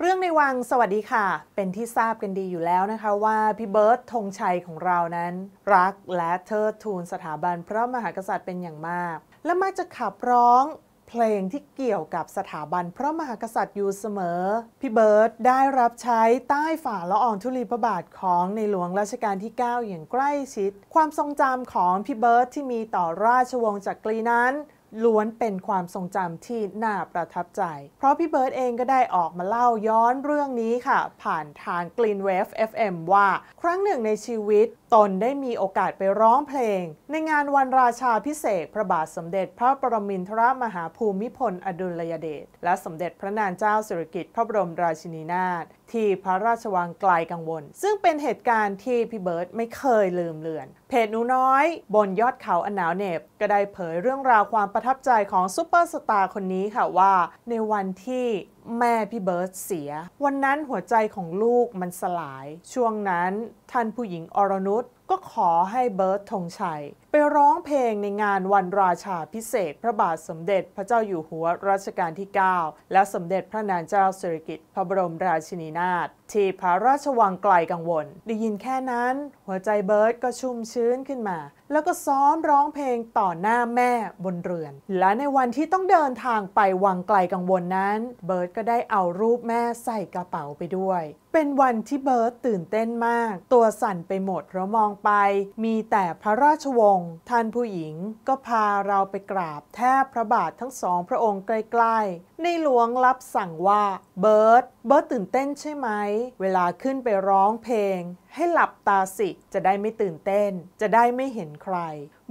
เรื่องในวังสวัสดีค่ะ เป็นที่ทราบกันดีอยู่แล้วนะคะว่าพี่เบิร์ตธงชัยของเรานั้น รักและเทิดทูนสถาบันพระมหากษัตริย์เป็นอย่างมาก และมักจะขับร้องเพลงที่เกี่ยวกับสถาบันพระมหากษัตริย์อยู่เสมอ พี่เบิร์ตได้รับใช้ใต้ฝ่าละอองธุลีพระบาทของในหลวงรัชกาลที่ 9 อย่างใกล้ชิด ความทรงจำของพี่เบิร์ตที่มีต่อราชวงศ์จักรีนั้นล้วนเป็นความทรงจำที่น่าประทับใจ เพราะพี่เบิร์ดเองก็ได้ออกมาเล่าย้อนเรื่องนี้ค่ะ ผ่านทาง Green Wave FM ว่า ครั้งหนึ่งในชีวิต ตนได้มีโอกาสไปร้องเพลง ในงานวันราชาพิเศษ พระบาทสมเด็จ พระปรมินทรมหาภูมิพล อดุลยเดชและสมเด็จพระนางเจ้าสิริกิติ์พระบรมราชินีนาถที่พระราชวังไกลกังวล ซึ่งเป็นเหตุการณ์ที่พี่เบิร์ตไม่เคยลืมเลือน เพจนูน้อย บนยอดเขาอันหนาวเหน็บก็ได้เผยเรื่องราวความประทับใจของซูเปอร์สตาร์คนนี้ค่ะว่า ในวันที่แม่พี่เบิร์ตเสีย วันนั้นหัวใจของลูกมันสลาย ช่วงนั้นท่านผู้หญิงอรนุชก็ขอให้เบิร์ตธงชัยไปร้องเพลงในงานวันราชาพิเศษ พระบาทสมเด็จพระเจ้าอยู่หัวรัชกาลที่ 9 และสมเด็จพระนางเจ้าสิริกิติ์พระบรมราชินีนาถที่พระราชวังไกลกังวล ได้ยินแค่นั้น หัวใจเบิร์ตก็ชุ่มชื้นขึ้นมา แล้วก็ซ้อมร้องเพลงต่อหน้าแม่บนเรือน และในวันที่ต้องเดินทางไป วังไกลกังวลนั้น เบิร์ตก็ได้เอารูปแม่ใส่กระเป๋าไปด้วย เป็นวันที่เบิร์ตตื่นเต้นมาก ตัวสั่นไปหมดเพราะมองไป มีแต่พระราชวงค์ท่านผู้หญิงก็พาเราไปกราบแทบพระบาททั้งสองพระองค์ใกล้ๆ ในหลวงรับสั่งว่าเบิร์ตเบิร์ตตื่นเต้นใช่ไหม เวลาขึ้นไปร้องเพลง ให้หลับตาสิ จะได้ไม่ตื่นเต้น จะได้ไม่เห็นใคร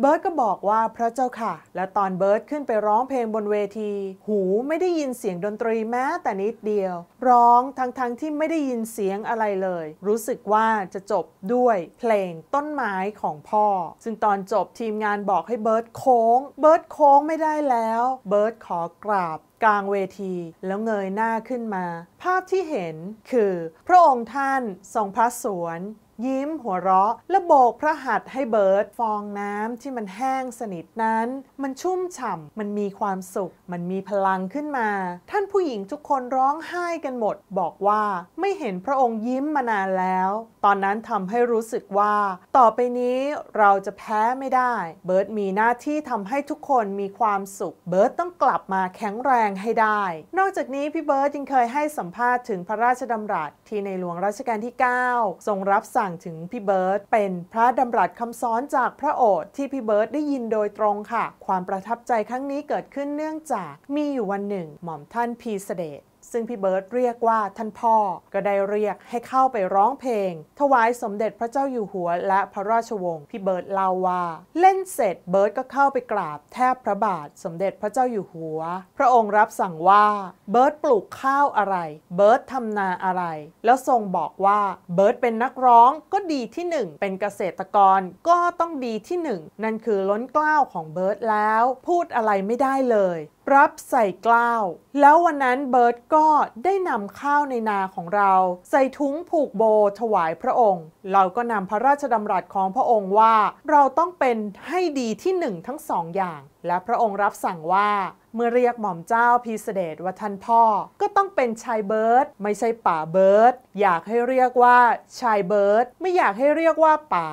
เบิร์ตก็บอกว่าพระเจ้าค่ะ และตอนเบิร์ตขึ้นไปร้องเพลงบนเวที หูไม่ได้ยินเสียงดนตรีแม้แต่นิดเดียว ร้องทั้งๆทที่ไม่ได้ยินเสียงอะไรเลย รู้สึกว่าจะจบด้วยเพลงต้นไม้ของพ่อ ซึ่งตอนจบทีมงานบอกให้เบิร์ตโค้ง เบิร์ตโค้งไม่ได้แล้ว เบิร์ตขอกราบ กลางเวทีแล้วเงยหน้าขึ้นมา ภาพที่เห็นคือพระองค์ท่านทรงพระสวนยิ้มหัวเราะและโบกพระหัตถ์ให้เบิร์ตฟองน้ำที่มันแห้งสนิทนั้น มันชุ่มฉ่ำมันมีความสุขมันมีพลังขึ้นมา ท่านผู้หญิงทุกคนร้องไห้กันหมด บอกว่าไม่เห็นพระองค์ยิ้มมานานแล้ว ตอนนั้นทำให้รู้สึกว่า ต่อไปนี้เราจะแพ้ไม่ได้ เบิร์ตมีหน้าที่ทำให้ทุกคนมีความสุข เบิร์ตต้องกลับมาแข็งแรงให้ได้ นอกจากนี้พี่เบิร์ตยังเคยให้สัมภาษณ์ถึงพระราชดำรัสที่ในหลวงรัชกาลที่ 9 ทรงรับสั่งงถึงพี่เบิร์ตเป็นพระดำรัสคำสอนจากพระโอษฐ์ที่พี่เบิร์ตได้ยินโดยตรงค่ะ ความประทับใจครั้งนี้เกิดขึ้นเนื่องจากมีอยู่วันหนึ่ง หม่อมท่านพีเสดซึ่งพี่เบิร์ตเรียกว่าท่านพ่อก็ได้เรียกให้เข้าไปร้องเพลง ถวายสมเด็จพระเจ้าอยู่หัวและพระราชวงศ์ พี่เบิร์ตเล่าว่า เล่นเสร็จเบิร์ตก็เข้าไปกราบ แทบพระบาทสมเด็จพระเจ้าอยู่หัว พระองค์รับสั่งว่าเบิร์ตปลูกข้าวอะไร เบิร์ตทำนาอะไร แล้วทรงบอกว่า เบิร์ตเป็นนักร้องก็ดีที่หนึ่ง เป็นเกษตรกรก็ต้องดีที่หนึ่งนั่นคือล้นเกล้าของเบิร์ตแล้ว พูดอะไรไม่ได้เลยรับใส่กล้าวแล้ววันนั้นเบิร์ตก็ได้นำข้าวในนาของเรา ใส่ถุงผูกโบถวายพระองค์ เราก็นำพระราชดำรัสของพระองค์ว่า เราต้องเป็นให้ดีที่หนึ่งทั้งสองอย่าง และพระองค์รับสั่งว่าเมื่อเรียกหม่อมเจ้าพีเสดตว่าท่านพ่อ ก็ต้องเป็นชายเบิร์ดไม่ใช่ป่าเบิร์ดอยากให้เรียกว่าชายเบิร์ดไม่อยากให้เรียกว่าป๋า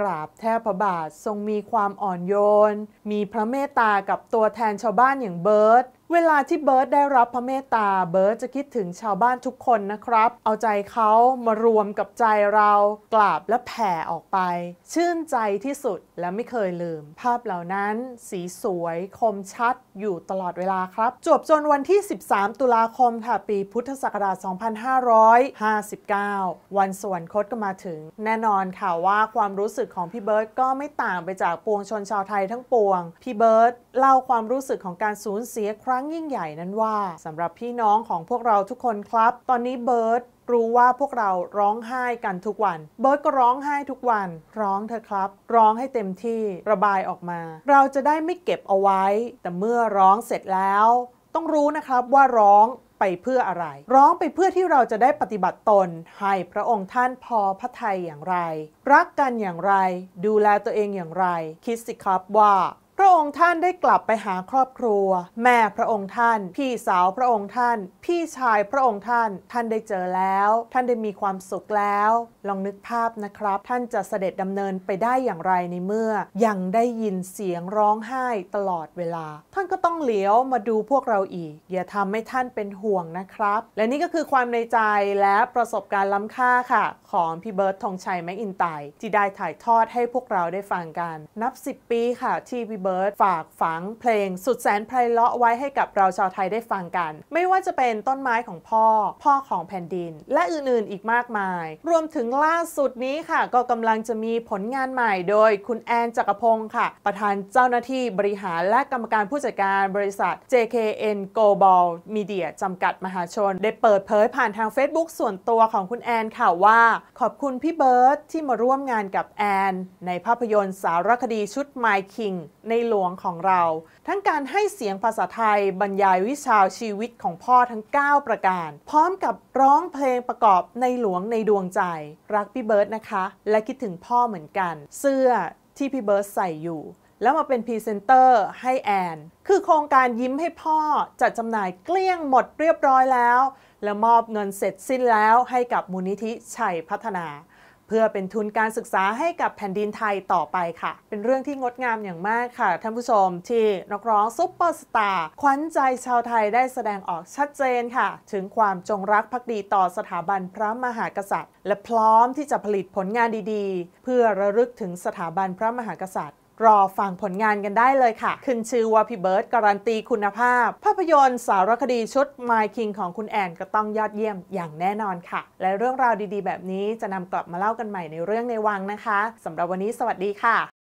กราบแทบพระบาททรงมีความอ่อนโยน มีพระเมตตากับตัวแทนชาวบ้านอย่างเบิร์ดเวลาที่เบิร์ตได้รับพระเมตตาเบิร์ตจะคิดถึงชาวบ้านทุกคนนะครับ เอาใจเขามารวมกับใจเรากราบและแผ่ออกไป ชื่นใจที่สุดและไม่เคยลืม ภาพเหล่านั้น สีสวยคมชัดอยู่ตลอดเวลาครับจบจนวันที่ 13 ตุลาคมค่ะปีพุทธศักราช2559 วันสวรรคตก็มาถึง แน่นอนค่ะว่าความรู้สึกของพี่เบิร์ตก็ไม่ต่างไปจากปวงชนชาวไทยทั้งปวงพี่เบิร์ตเล่าความรู้สึกของการสูญเสียครั้งรั้งยิ่งใหญ่นั้นว่าสำหรับพี่น้องของพวกเราทุกคนครับ ตอนนี้เบิร์ดรู้ว่าพวกเราร้องไห้กันทุกวัน เบิร์ดก็ร้องไห้ทุกวัน ร้องเธอครับ ร้องให้เต็มที่ระบายออกมา เราจะได้ไม่เก็บเอาไว้ แต่เมื่อร้องเสร็จแล้ว ต้องรู้นะครับว่าร้องไปเพื่ออะไร ร้องไปเพื่อที่เราจะได้ปฏิบัติตน ให้พระองค์ท่านพอพระทัยอย่างไร รักกันอย่างไรดูแลตัวเองอย่างไร คิดสิครับว่าพระองค์ท่านได้กลับไปหาครอบครัว แม่พระองค์ท่าน พี่สาวพระองค์ท่าน พี่ชายพระองค์ท่าน ท่านได้เจอแล้ว ท่านได้มีความสุขแล้ว ลองนึกภาพนะครับ ท่านจะเสด็จดำเนินไปได้อย่างไรในเมื่อยังได้ยินเสียงร้องไห้ ตลอดเวลา ท่านก็ต้องเหลียวมาดูพวกเราอีก อย่าทำให้ท่านเป็นห่วงนะครับ และนี่ก็คือความในใจและประสบการณ์ล้ำค่าค่ะ ของพี่เบิร์ตธงชัยแมกอินไตที่ได้ถ่ายทอดให้พวกเราได้ฟังกัน นับ 10 ปี ค่ะที่พี่เบบิร์ดฝากฝังเพลงสุดแสนไพเราะไว้ให้กับ เรา ชาวไทยได้ฟังกัน ไม่ว่าจะเป็นต้นไม้ของพ่อ พ่อของแผ่นดิน และอื่นๆอีกมากมาย รวมถึงล่าสุดนี้ค่ะ ก็กำลังจะมีผลงานใหม่โดยคุณแอนจักรพงศ์ค่ะ ประธานเจ้าหน้าที่บริหารและกรรมการผู้จัดการบริษัท JKN Global Media จำกัดมหาชนได้เปิดเผยผ่านทาง Facebook ส่วนตัวของคุณแอนค่ะว่าขอบคุณพี่เบิร์ดที่มาร่วมงานกับแอนในภาพยนตร์สารคดีชุดมค์คิงในในหลวงของเราทั้งการให้เสียงภาษาไทยบรรยายวิชาชีวิตของพ่อทั้ง 9 ประการพร้อมกับร้องเพลงประกอบในหลวงในดวงใจรักพี่เบิร์ดนะคะ และคิดถึงพ่อเหมือนกัน เสื้อที่พี่เบิร์ดใส่อยู่ แล้วมาเป็นพรีเซนเตอร์ให้แอนคือโครงการยิ้มให้พ่อจัดจำหน่ายเกลี้ยงหมดเรียบร้อยแล้ว และมอบเงินเสร็จสิ้นแล้วให้กับมูลนิธิชัยพัฒนาเพื่อเป็นทุนการศึกษาให้กับแผ่นดินไทยต่อไปค่ะ เป็นเรื่องที่งดงามอย่างมากค่ะท่านผู้ชม ที่นักร้องซุปเปอร์สตาร์ขวัญใจชาวไทยได้แสดงออกชัดเจนค่ะ ถึงความจงรักภักดีต่อสถาบันพระมหากษัตริย์ และพร้อมที่จะผลิตผลงานดีๆ เพื่อระลึกถึงสถาบันพระมหากษัตริย์รอฟังผลงานกันได้เลยค่ะ ขึ้นชื่อว่าพี่เบิร์ดการันตีคุณภาพ ภาพยนตร์สารคดีชุด My King ของคุณแอนก็ต้องยอดเยี่ยมอย่างแน่นอนค่ะ และเรื่องราวดีๆ แบบนี้จะนำกลับมาเล่ากันใหม่ในเรื่องในวังนะคะสำหรับวันนี้สวัสดีค่ะ